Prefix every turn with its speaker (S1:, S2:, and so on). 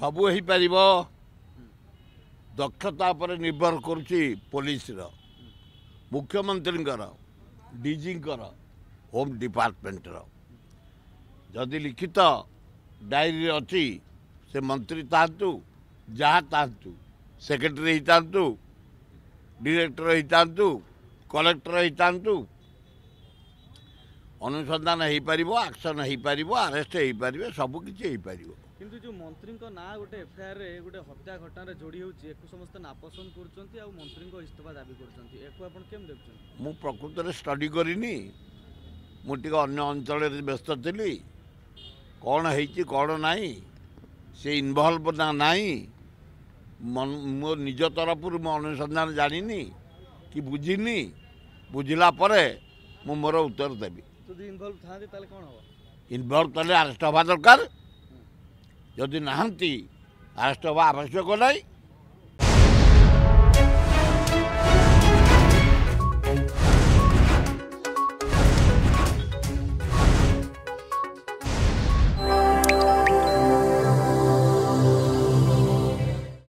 S1: ସବୁ ହେଇପାରିବ ଦକ୍ଷତା ଉପରେ ନିର୍ଭର କରୁଛି ପୋଲିସର ମୁଖ୍ୟମନ୍ତ୍ରୀଙ୍କର ଡିଜିଙ୍କର ହୋମ୍ ଡିପାର୍ଟମେଣ୍ଟର ଯଦି ଲିଖିତ ଡାଏରୀ ଅଛି ସେ ମନ୍ତ୍ରୀ ଥାନ୍ତୁ ଯାହା ଥାନ୍ତୁ ସେକ୍ରେଟେରୀ ହେଇଥାନ୍ତୁ ଡିରେକ୍ଟର ହେଇଥାନ୍ତୁ କଲେକ୍ଟର ହେଇଥାନ୍ତୁ ଅନୁସନ୍ଧାନ ହେଇପାରିବ ଆକ୍ସନ୍ ହେଇପାରିବ ଆରେଷ୍ଟ ହେଇପାରିବେ କିଛି ହେଇପାରିବ
S2: কিন্তু যে মন্ত্রীঙ্ না গোটে এফআইআর গোটে হত্যা ঘটনার যোড়ি হচ্ছে একু সমস্ত নাপসন্দ করছেন আন্ত্রী ইস্তফা দাবি করছেন একু আপনার কেমন দেখছেন
S1: মু প্রকৃতরে স্টডি করিনি মু টিকে অন্য অঞ্চলের ব্যস্ত ছিলি কোণ হয়েছি কোণ নাই সে ইনভলভ না নাই মো নিজ তরফর মু অনুসন্ধান জানিনি কি বুঝিনি বুঝিলা পরে মু মোর উত্তর দেবি
S2: যদি ইনভলভ থাকে তাহলে কোণ হব
S1: ইনভলভ তাহলে আরেস্ট হওয়া দরকার ଯଦି ନାହାନ୍ତି ଆରେଷ୍ଟ ହେବା ଆବଶ୍ୟକ ନାହିଁ